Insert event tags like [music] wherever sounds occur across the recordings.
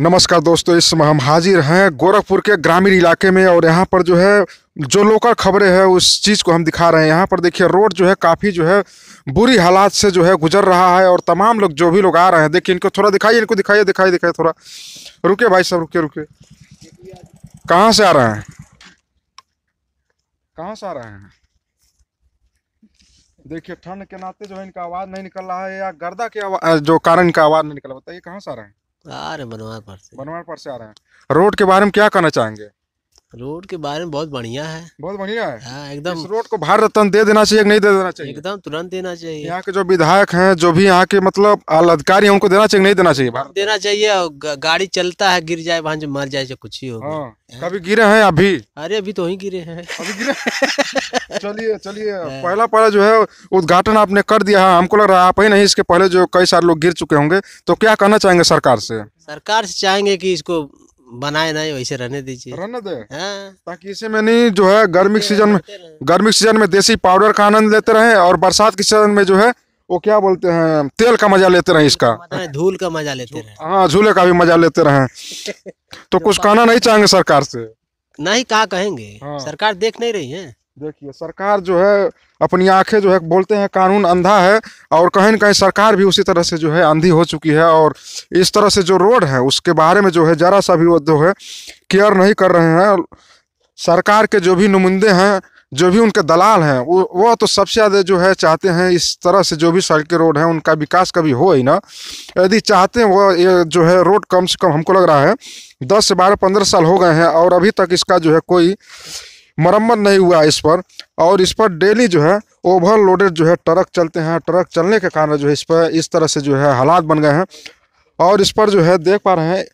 नमस्कार दोस्तों इस समय हम हाजिर हैं गोरखपुर के ग्रामीण इलाके में और यहाँ पर जो है जो लोकल खबरें हैं उस चीज़ को हम दिखा रहे हैं यहाँ पर देखिए रोड जो है काफ़ी जो है बुरी हालात से जो है गुजर रहा है और तमाम लोग जो भी लोग आ रहे हैं देखिए इनको थोड़ा दिखाइए इनको दिखाइए दिखाइए दिखाइए थोड़ा रुके भाई साहब रुके रुके कहाँ से आ रहे हैं कहाँ से आ रहे हैं देखिए ठंड के नाते जो है इनका आवाज़ नहीं निकल रहा है या गर्दा के आवाज जो कारण इनका आवाज़ नहीं निकल रहा बताइए कहाँ से आ रहे हैं आ रहे बनवार पर से बनवार पर से आ रहे हैं रोड के बारे में क्या कहना चाहेंगे रोड के बारे में बहुत बढ़िया है बहुत बढ़िया है हाँ, एकदम रोड को भारत रत्न दे देना चाहिए नहीं दे देना चाहिए एकदम तुरंत देना चाहिए यहाँ के जो विधायक हैं जो भी यहाँ के मतलब अधिकारी उनको देना चाहिए नहीं देना चाहिए भारत देना चाहिए और गाड़ी चलता है गिर जाए वहां जो मर जाए जो कुछ ही हो हाँ, हाँ। कभी गिरे हैं अभी अरे अभी तो ही गिरे हैं अभी गिरे [laughs] चलिए चलिए पहला पहला जो है उद्घाटन आपने कर दिया है हमको लग रहा है आप ही नहीं इसके पहले जो कई सारे लोग गिर चुके होंगे तो क्या कहना चाहेंगे सरकार से सरकार से चाहेंगे की इसको बनाए नहीं वैसे रहने दीजिए रहने दे हाँ। ताकि इसे में नहीं जो है गर्मी सीजन में गर्मी सीजन में देसी पाउडर का आनंद लेते रहे और बरसात के सीजन में जो है वो क्या बोलते हैं तेल का मजा लेते रहे इसका हाँ, धूल का मजा लेते रहे हाँ झूले का भी मजा लेते रहे तो कुछ कहना नहीं चाहेंगे सरकार से नहीं कहा कहेंगे हाँ। सरकार देख नहीं रही है देखिए सरकार जो है अपनी आंखें जो है बोलते हैं कानून अंधा है और कहीं ना कहीं सरकार भी उसी तरह से जो है अंधी हो चुकी है और इस तरह से जो रोड है उसके बारे में जो है ज़रा सा भी वो जो है केयर नहीं कर रहे हैं सरकार के जो भी नुमाइंदे हैं जो भी उनके दलाल हैं वो वो तो सबसे ज़्यादा जो है चाहते हैं इस तरह से जो भी सड़कें रोड हैं उनका विकास कभी हो ही ना यदि चाहते हैं वो ये जो है रोड कम से कम हमको लग रहा है दस से बारह पंद्रह साल हो गए हैं और अभी तक इसका जो है कोई मरम्मत नहीं हुआ इस पर और इस पर डेली जो है ओवरलोडेड जो है ट्रक चलते हैं ट्रक चलने के कारण जो है इस पर इस तरह से जो है हालात बन गए हैं और इस पर जो है देख पा रहे हैं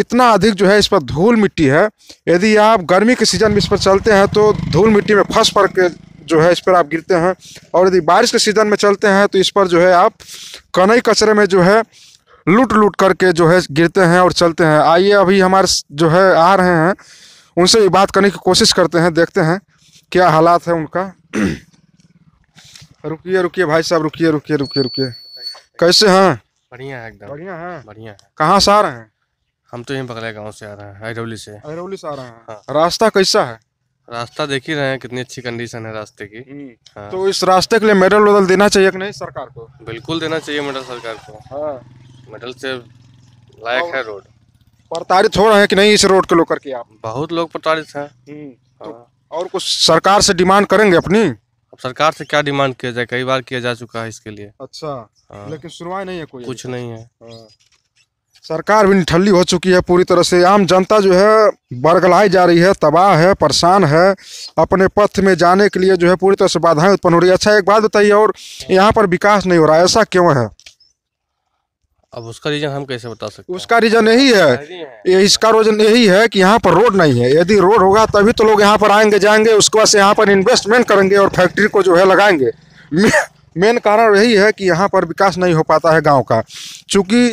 इतना अधिक जो है इस पर धूल मिट्टी है यदि आप गर्मी के सीज़न में इस पर चलते हैं तो धूल मिट्टी में फंस पड़ के जो है इस पर आप गिरते हैं और यदि बारिश के सीज़न में चलते हैं तो इस पर जो है आप कनई कचरे में जो है लूट लूट करके जो है गिरते हैं और चलते हैं आइए अभी हमारे जो है आ रहे हैं उनसे भी बात करने की कोशिश करते हैं देखते हैं क्या हालात है उनका [clears throat] रुकिए रुकिए भाई साहब रुकिए रुकिए रुकिए रुकिए कैसे हैं बढ़िया है एकदम बढ़िया है बढ़िया है कहाँ से आ रहे हैं हम तो यहीं बगले गांव से आ रहे हैं अहरौली से अहरौली से आ रहे हैं हाँ। रास्ता कैसा है रास्ता देख ही रहे हैं कितनी अच्छी कंडीशन है रास्ते की हम्म। हाँ। तो इस रास्ते के लिए मेडल वेडल देना चाहिए कि नहीं सरकार को बिल्कुल देना चाहिए मेडल सरकार को हाँ। मेडल से लायक है रोड प्रताड़ित हो रहे हैं कि नहीं इस रोड के लोग करके आप बहुत लोग प्रताड़ित हैं हम्म, तो हाँ। और कुछ सरकार से डिमांड करेंगे अपनी अब सरकार से क्या डिमांड किया जाए कई बार किया जा चुका है इसके लिए अच्छा हाँ। लेकिन सुनवाई नहीं है कोई कुछ नहीं है हाँ। सरकार भी निठल्ली हो चुकी है पूरी तरह से आम जनता जो है बरगलाई जा रही है तबाह है परेशान है अपने पथ में जाने के लिए जो है पूरी तरह से बाधाएं उत्पन्न हो रही है अच्छा एक बात बताइए और यहाँ पर विकास नहीं हो रहा है ऐसा क्यों है अब उसका रीजन हम कैसे बता सकते उसका रीजन यही है इसका रीजन यही है कि यहाँ पर रोड नहीं है यदि रोड होगा तभी तो लोग यहाँ पर आएंगे जाएंगे उसके बाद यहाँ पर इन्वेस्टमेंट करेंगे और फैक्ट्री को जो है लगाएंगे मेन कारण यही है कि यहाँ पर विकास नहीं हो पाता है गाँव का चूँकि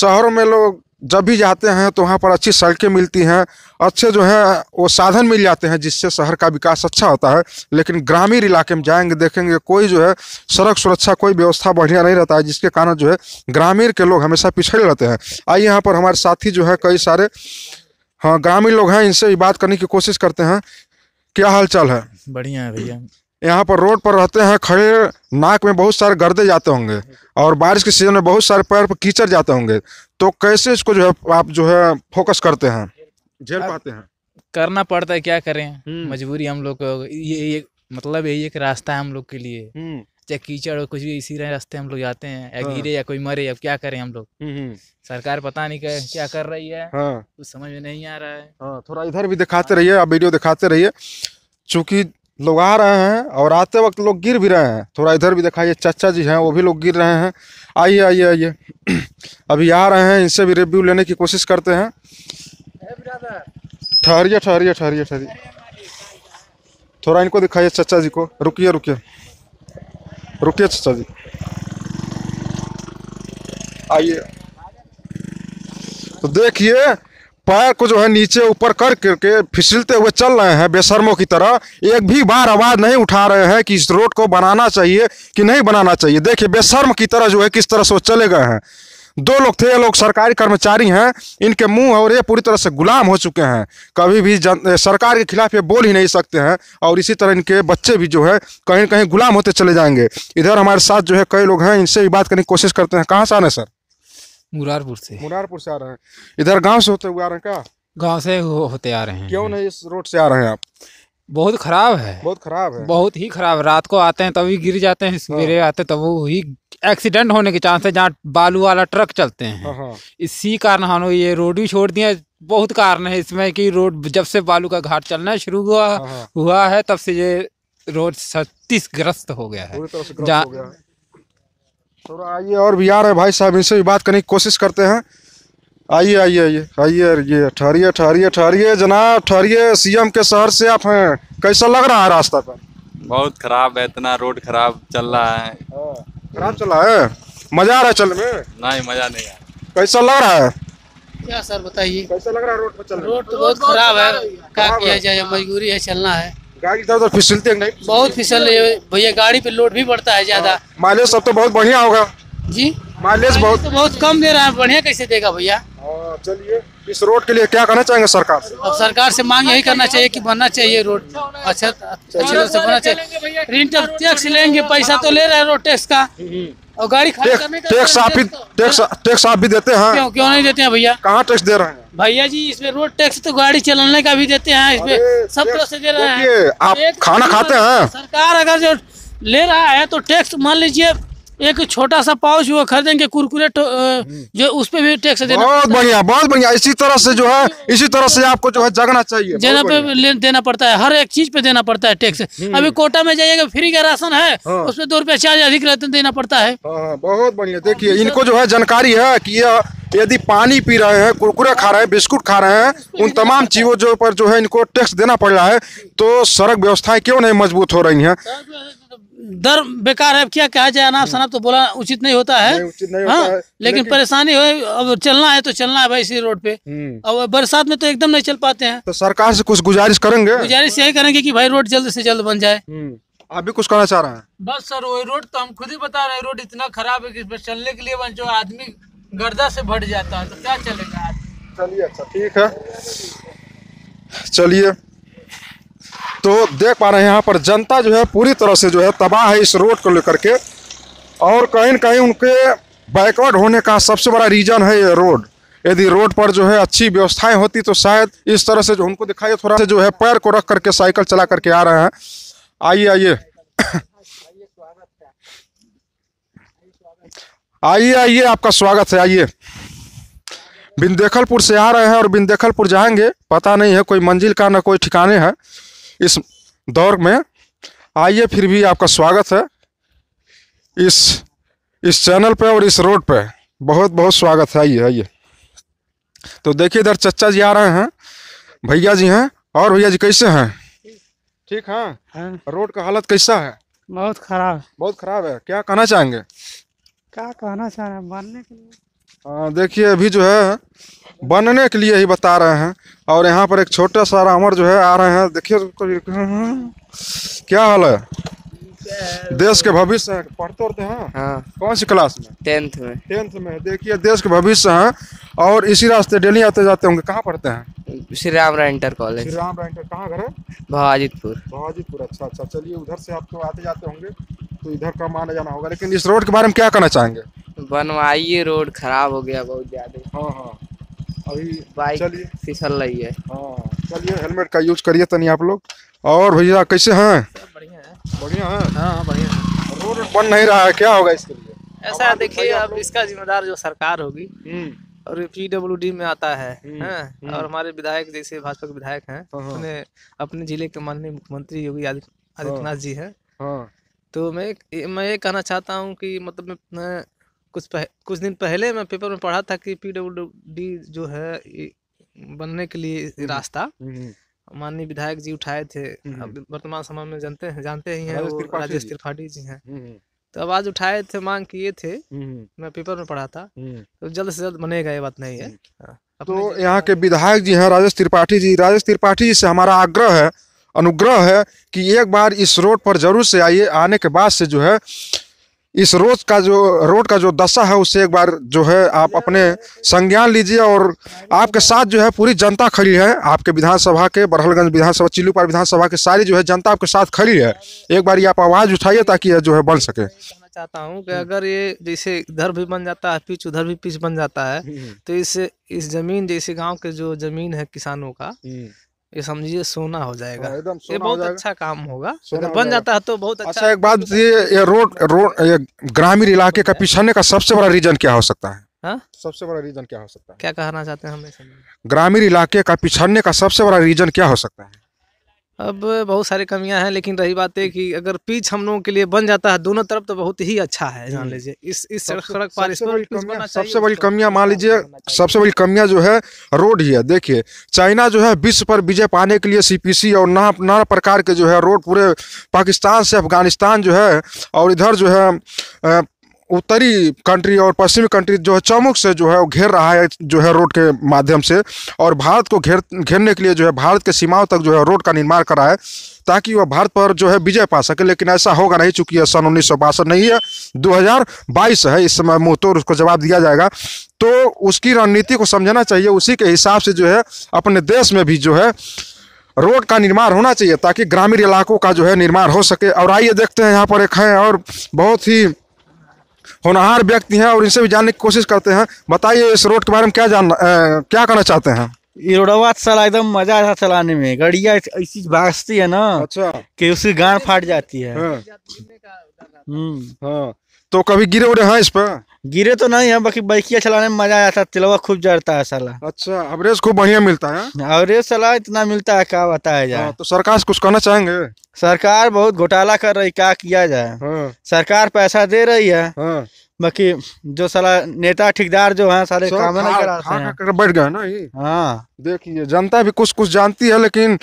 शहरों में लोग जब भी जाते हैं तो वहाँ पर अच्छी सड़कें मिलती हैं अच्छे जो हैं वो साधन मिल जाते हैं जिससे शहर का विकास अच्छा होता है लेकिन ग्रामीण इलाके में जाएंगे देखेंगे कोई जो है सड़क सुरक्षा कोई व्यवस्था बढ़िया नहीं रहता है जिसके कारण जो है ग्रामीण के लोग हमेशा पिछड़े रहते हैं आइए यहाँ पर हमारे साथी जो है कई सारे हाँ ग्रामीण लोग हैं इनसे बात करने की कोशिश करते हैं क्या हाल है बढ़िया है भैया यहाँ पर रोड पर रहते हैं खड़े नाक में बहुत सारे गर्दे जाते होंगे और बारिश के सीजन में बहुत सारे पैर पर कीचड़ जाते होंगे तो कैसे इसको जो है आप जो है फोकस करते हैं झेल पाते हैं करना पड़ता है क्या करें हम्म। मजबूरी हम लोग ये ये मतलब यही एक रास्ता है हम लोग के लिए हम्म। चाहे कीचड़ हो कुछ भी इसी रास्ते हम लोग जाते हैं या हाँ। गिरे या कोई मरे अब क्या करें हम लोग हम्म, सरकार पता नहीं कर, क्या कर रही है हाँ। कुछ समझ में नहीं आ रहा है हाँ, थोड़ा इधर भी दिखाते रहिए आप वीडियो दिखाते रहिए चूंकि लोग आ रहे हैं और आते वक्त लोग गिर भी रहे हैं थोड़ा इधर भी दिखाइए चाचा जी हैं वो भी लोग गिर रहे हैं आइए आइए आइए [clears throat] अभी आ रहे हैं इनसे भी रिव्यू लेने की कोशिश करते हैं ठहरिए ठहरिए ठहरिए ठहरिए थोड़ा इनको दिखाइए चाचा जी को रुकिए रुकिए रुकिए चाचा जी आइए तो देखिए पैर को जो है नीचे ऊपर कर करके फिसलते हुए चल रहे हैं बेशर्मों की तरह एक भी बार आवाज़ नहीं उठा रहे हैं कि इस रोड को बनाना चाहिए कि नहीं बनाना चाहिए देखिए बेशर्म की तरह जो है किस तरह से वो चले गए हैं दो लोग थे ये लोग सरकारी कर्मचारी हैं इनके मुंह और ये पूरी तरह से गुलाम हो चुके हैं कभी भी जन सरकार के खिलाफ ये बोल ही नहीं सकते हैं और इसी तरह इनके बच्चे भी जो है कहीं कहीं गुलाम होते चले जाएंगे इधर हमारे साथ जो है कई लोग हैं इनसे भी बात करने की कोशिश करते हैं कहाँ से आने सर मुरारपुर से मुरारपुर से आ रहे हैं इधर गांव से होते हुए आ रहे हैं क्या गांव से हो, होते आ रहे हैं क्यों नहीं इस रोड से आ रहे हैं आप बहुत खराब है बहुत खराब है बहुत ही खराब रात को आते हैं तभी गिर जाते हैं सवेरे हाँ। आते तब वो ही एक्सीडेंट होने के चांस है जहाँ बालू वाला ट्रक चलते हैं हाँ, हाँ। इसी कारण हम ये रोड भी छोड़ दिया बहुत कारण है इसमें कि रोड जब से बालू का घाट चलना शुरू हुआ हुआ है तब से ये रोड छत्तीस ग्रस्त हो गया है जहाँ थोड़ा तो आइए और भी आ रहे भाई साहब इनसे भी बात करने की कोशिश करते हैं आइए आइए आइए आइए ये ठहरिए ठहरिए ठहरिए जनाब ठहरिए सीएम के शहर से आप हैं कैसा लग रहा है रास्ता पर बहुत खराब है इतना रोड खराब चल रहा है हाँ, खराब चल रहा है मजा आ रहा है चल में नहीं मजा नहीं आ रहा कैसा लग रहा है क्या सर बताइए कैसा लग रहा है रोड पर चल रोड तो बहुत खराब है क्या किया जाए मजबूरी है चलना है गाड़ी इधर उधर नहीं बहुत फिसल रही है भैया गाड़ी पे लोड भी बढ़ता है ज्यादा हाँ, माइलेज सब तो बहुत बढ़िया होगा जी माइलेज बहुत तो बहुत कम दे रहा है बढ़िया कैसे देगा भैया हाँ, चलिए इस रोड के लिए क्या करना चाहेंगे सरकार से अब सरकार से मांग यही करना चाहिए कि बनना चाहिए रोड अच्छा अच्छी तरह से बनना चाहिए प्रिंटर टैक्स लेंगे पैसा तो ले रहे हैं रोड टैक्स का और गाड़ी टैक्स तो आप भी टैक्स टैक्स आप भी देते हैं क्यों क्यों नहीं देते हैं भैया कहाँ टैक्स दे रहे हैं भैया जी इसमें रोड टैक्स तो गाड़ी चलाने का भी देते हैं इसमें सब तरह से दे रहे हैं आप खाना खाते हैं सरकार अगर जो ले रहा है तो टैक्स मान लीजिए एक छोटा सा पाउच वो खरीदेंगे कुरकुरे जो उस पर भी टैक्स देना बहुत बढ़िया बहुत बढ़िया इसी तरह से जो है इसी तरह से आपको जो है जगना चाहिए देना पे देना पड़ता है हर एक चीज पे देना पड़ता है टैक्स हम्म। अभी कोटा में जाइएगा फ्री का राशन है हाँ। उसमें दो रुपया चार्ज अधिक रहते देना पड़ता है हाँ, हाँ, बहुत बढ़िया देखिए इनको जो है जानकारी है की यदि पानी पी रहे हैं कुरकुरे खा रहे हैं बिस्कुट खा रहे हैं उन तमाम चीजों पर जो है इनको टैक्स देना पड़ रहा है तो सड़क व्यवस्थाएं क्यों नहीं मजबूत हो रही है दर बेकार है क्या कहा जाए अनाप शनाप हम्म। तो बोला उचित नहीं होता है नहीं, नहीं हाँ, होता है लेकिन, लेकिन परेशानी हो अब चलना है तो चलना है भाई इसी रोड पे हम्म। अब बरसात में तो एकदम नहीं चल पाते हैं तो सरकार से कुछ गुजारिश करेंगे गुजारिश यही करेंगे कि भाई रोड जल्द से जल्द बन जाए हम्म। आप भी कुछ कहना चाह रहे हैं बस सर वही रोड तो हम खुद ही बता रहे रोड इतना खराब है की चलने के लिए जो आदमी गर्दा से भट जाता है तो क्या चलेगा चलिए अच्छा ठीक है चलिए तो देख पा रहे हैं यहाँ पर जनता जो है पूरी तरह से जो है तबाह है इस रोड को लेकर के और कहीं ना कहीं उनके बैकवर्ड होने का सबसे बड़ा रीज़न है ये रोड यदि रोड पर जो है अच्छी व्यवस्थाएं होती तो शायद इस तरह से जो उनको दिखाइए थोड़ा से जो है पैर को रख करके साइकिल चला करके आ रहे हैं आइए आइए आइए आइए आपका स्वागत है आइए बिंदेखलपुर से आ रहे हैं और बिंदेखलपुर जाएंगे पता नहीं है कोई मंजिल का ना कोई ठिकाने है इस दौर में आइए फिर भी आपका स्वागत है इस इस चैनल पे और इस रोड पे बहुत बहुत स्वागत है आइए आइए तो देखिए इधर चचा जी आ रहे हैं भैया जी हैं और भैया जी कैसे हैं ठीक है हाँ। रोड का हालत कैसा है बहुत खराब बहुत खराब है क्या कहना चाहेंगे क्या कहना चाह रहे हैं के लिए हाँ, देखिए अभी जो है बनने के लिए ही बता रहे हैं और यहाँ पर एक छोटा सा रामर जो है आ रहे हैं देखिए क्या हाल है देश के भविष्य है पढ़ते उड़ते हैं हाँ? हाँ। कौन सी क्लास में टेंथ में टेंथ में देखिए देश के भविष्य है और इसी रास्ते डेली आते जाते होंगे कहाँ पढ़ते हैं Shri Ram Rai inter college Shri Ram Rai inter कहाँ घर है भाजितपुर भाजितपुर अच्छा अच्छा चलिए उधर से आप तो आते जाते होंगे तो इधर कम आने जाना होगा लेकिन इस रोड के बारे में क्या कहना चाहेंगे बनवाइए रोड खराब हो गया बहुत ज्यादा हाँ हाँ अभी बाइक फिसल रही है हाँ, चलिए हेलमेट का यूज करिए तनी आप लोग और भैया कैसे हैं बढ़िया है हाँ, हाँ, बढ़िया है रोड बन नहीं रहा है क्या होगा इसके लिए ऐसा देखिए अब इसका जिम्मेदार जो सरकार होगी हम्म। और पीडब्ल्यूडी में आता है हैं हम्म, हम्म। और हमारे विधायक जैसे भाजपा के विधायक हैं उन्हें अपने जिले के माननीय मुख्यमंत्री योगी आदित्यनाथ जी हैं तो मैं मैं ये कहना चाहता हूँ कि मतलब मैं कुछ पह, कुछ दिन पहले मैं पेपर में पढ़ा था कि पी डी जो है बनने के लिए हम्म, रास्ता हम्म। माननीय विधायक जी उठाए थे हम्म, अब वर्तमान समय में जानते हैं जानते ही हैं राजेश त्रिपाठी जी हैं तो आवाज उठाए थे मांग किए थे मैं पेपर में पढ़ा था तो जल्द से जल्द बनेगा ये बात नहीं है हाँ, तो यहाँ तो के विधायक जी हैं राजेश त्रिपाठी जी राजेश त्रिपाठी जी से हमारा आग्रह है अनुग्रह है कि एक बार इस रोड पर जरूर से आइए आने के बाद से जो है इस रोज का जो रोड का जो दशा है उसे एक बार जो है आप अपने संज्ञान लीजिए और आपके साथ जो है पूरी जनता खड़ी है आपके विधानसभा के बरहलगंज विधानसभा चिल्लूपार विधानसभा के सारी जो है जनता आपके साथ खड़ी है एक बार ये आप आवाज़ उठाइए ताकि ये जो है बन सके चाहता हूँ कि अगर ये जैसे इधर भी बन जाता है पिच उधर भी पिच बन जाता है हम्म। तो इस इस जमीन जैसे गांव के जो जमीन है किसानों का हम्म। ये समझिए सोना हो जाएगा हाँ, एकदम ये बहुत अच्छा काम होगा अगर बन जाता है तो बहुत अच्छा, अच्छा एक बात ये ये रोड रोड ग्रामीण इलाके का पिछड़ने का सबसे बड़ा रीजन क्या हो सकता है हा? सबसे बड़ा रीजन क्या हो सकता है क्या कहना चाहते हैं हमें ग्रामीण इलाके का पिछड़ने का सबसे बड़ा रीजन क्या हो सकता है अब बहुत सारी कमियां हैं लेकिन रही बात है कि अगर पीच हम लोगों के लिए बन जाता है दोनों तरफ तो बहुत ही अच्छा है जान लीजिए इस इस सड़क सड़क पर सबसे बड़ी सबसे बड़ी कमियां मान लीजिए सबसे बड़ी कमियां जो है रोड ही है देखिए चाइना जो है विश्व पर विजय पाने के लिए सीपीसी और नाना ना प्रकार के जो है रोड पूरे पाकिस्तान से अफगानिस्तान जो है और इधर जो है उत्तरी कंट्री और पश्चिमी कंट्री जो है चमुक से जो है वो घेर रहा है जो है रोड के माध्यम से और भारत को घेर घेरने के लिए जो है भारत के सीमाओं तक जो है रोड का निर्माण करा है ताकि वह भारत पर जो है विजय पा सके लेकिन ऐसा होगा नहीं चूंकि यह सन उन्नीस नहीं है 2022 है इस समय तोड़ उसको जवाब दिया जाएगा तो उसकी रणनीति को समझना चाहिए उसी के हिसाब से जो है अपने देश में भी जो है रोड का निर्माण होना चाहिए ताकि ग्रामीण इलाकों का जो है निर्माण हो सके और आइए देखते हैं यहाँ पर एक है और बहुत ही होनहार व्यक्ति हैं और इनसे भी जानने की कोशिश करते हैं बताइए इस रोड के बारे में क्या जानना क्या कहना चाहते हैं ये रोडवा चला एकदम मजा आता चलाने में गड़िया ऐसी भागती है ना अच्छा कि उसकी गांड फाट जाती है हाँ।, हम्म। हाँ तो कभी गिरे उड़े हैं इस पर गिरे तो नहीं है बाकी बाइकिया चलाने में मजा आता तिलवा खूब जड़ता है साला अच्छा अवरेज खूब बढ़िया मिलता है अवरेज साला इतना मिलता है क्या बताया जाए हाँ, तो सरकार से कुछ कहना चाहेंगे सरकार बहुत घोटाला कर रही क्या किया जाए हाँ। सरकार पैसा दे रही है हाँ। बाकी जो सला नेता ठेकेदार जो है सारे काम नहीं करा बैठ गए ना ये हाँ देखिए जनता भी कुछ कुछ जानती है लेकिन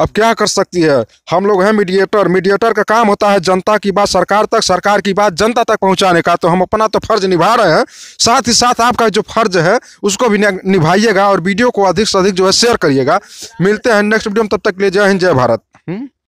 अब क्या कर सकती है हम लोग हैं मीडिएटर मीडिएटर का काम होता है जनता की बात सरकार तक सरकार की बात जनता तक पहुंचाने का तो हम अपना तो फर्ज निभा रहे हैं साथ ही साथ आपका जो फर्ज है उसको भी निभाइएगा और वीडियो को अधिक से अधिक जो है शेयर करिएगा मिलते हैं नेक्स्ट वीडियो में तब तक के लिए जय हिंद जय भारत हम्म।